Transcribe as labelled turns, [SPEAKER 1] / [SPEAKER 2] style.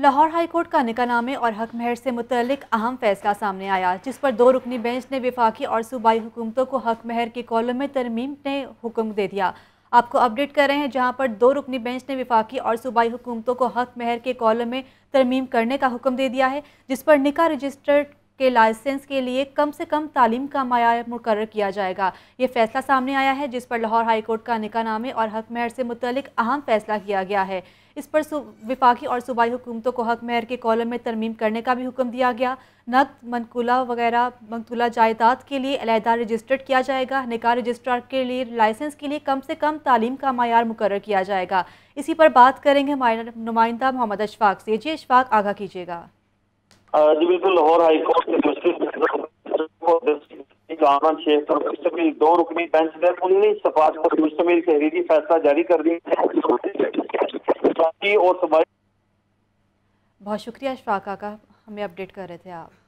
[SPEAKER 1] Lahore high court का निकानामे और हक महर से मुतलक अहम फैसला सामने आया जिस पर दो रुकनी बेंच ने विफाकी और सूबाई हुकूमतों को हक महर के कॉलम में तरमीम ने हुक्म दे दिया आपको अपडेट कर रहे हैं जहां पर दो रुकनी बेंच ने विफाकी और सूबाई हुकूमतों को हक महर के कॉलम में तरमीम करने का हुक्म दे दिया है जिस पर निका रजिस्टर्ड के लाइसेंस के लिए कम से कम तालीम का मैार मुकर किया जाएगा ये फैसला सामने आया है जिस पर लाहौर हाईकोर्ट का निकानामे और हक महर से मुतलक अहम फैसला किया गया है इस पर विफाकी और सूबाई हुकूमतों को हक महर के कॉलम में तरमीम करने का भी हुक्म दिया गया नकद मनकूला वगैरह मनकूला जायदाद के लिए अलहदा रजिस्टर्ड किया जाएगा निकाह रजिस्ट्रार के लिए लाइसेंस के लिए कम से कम तालीम का मैार मुकर किया जाएगा इसी पर बात करेंगे नुमाइंदा मोहम्मद अशफाक से जी अशफाक आगा कीजिएगा
[SPEAKER 2] जी बिल्कुल लाहौर हाई कोर्ट के जस्टिस मुश्तमिल दो रुकनी बेंच ने उन्नीस सफात पर मुश्तमिल तहरीरी फैसला जारी कर दिया और तुम्हारी
[SPEAKER 1] बहुत शुक्रिया अशफाक का हमें अपडेट कर रहे थे आप